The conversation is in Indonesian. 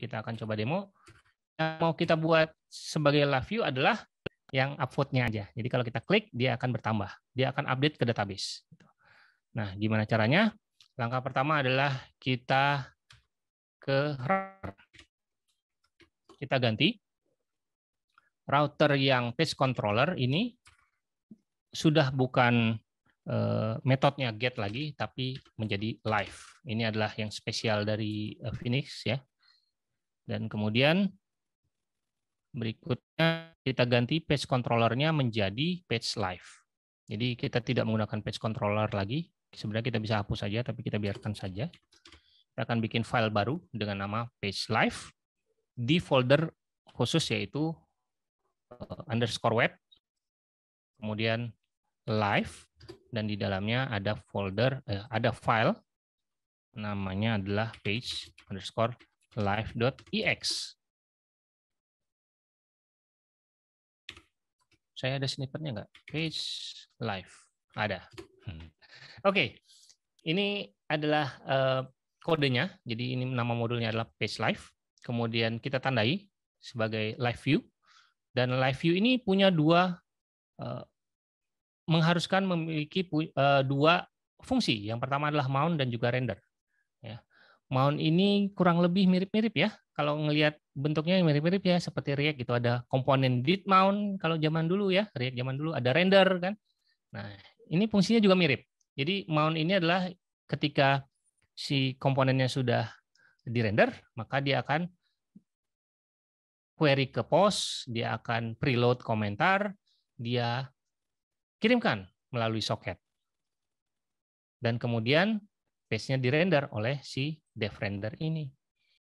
kita akan coba demo. Yang mau kita buat sebagai live view adalah yang upvote-nya aja. Jadi kalau kita klik, dia akan bertambah. Dia akan update ke database. Gitu. Nah, gimana caranya? Langkah pertama adalah kita ke router. Kita ganti. Router yang page controller ini sudah bukan eh, metodenya get lagi, tapi menjadi live. Ini adalah yang spesial dari eh, Phoenix ya. Dan kemudian berikutnya kita ganti page controllernya menjadi page live. Jadi kita tidak menggunakan page controller lagi. Sebenarnya kita bisa hapus saja, tapi kita biarkan saja. Kita akan bikin file baru dengan nama page live di folder khusus yaitu eh, underscore web, kemudian live, dan di dalamnya ada folder, eh, ada file namanya adalah page underscore live.ex. Saya ada snippetnya nggak? Page live. Ada. Hmm. Oke. Okay. Ini adalah uh, kodenya. Jadi ini nama modulnya adalah page live. Kemudian kita tandai sebagai live view. Dan live view ini punya dua uh, mengharuskan memiliki uh, dua fungsi. Yang pertama adalah mount dan juga render. Ya. Mount ini kurang lebih mirip-mirip ya. Kalau ngelihat bentuknya mirip-mirip ya seperti React gitu. Ada komponen did mount kalau zaman dulu ya, React zaman dulu ada render kan. Nah, ini fungsinya juga mirip. Jadi mount ini adalah ketika si komponennya sudah di render, maka dia akan query ke post, dia akan preload komentar, dia kirimkan melalui socket. Dan kemudian page-nya dirender oleh si dev render ini.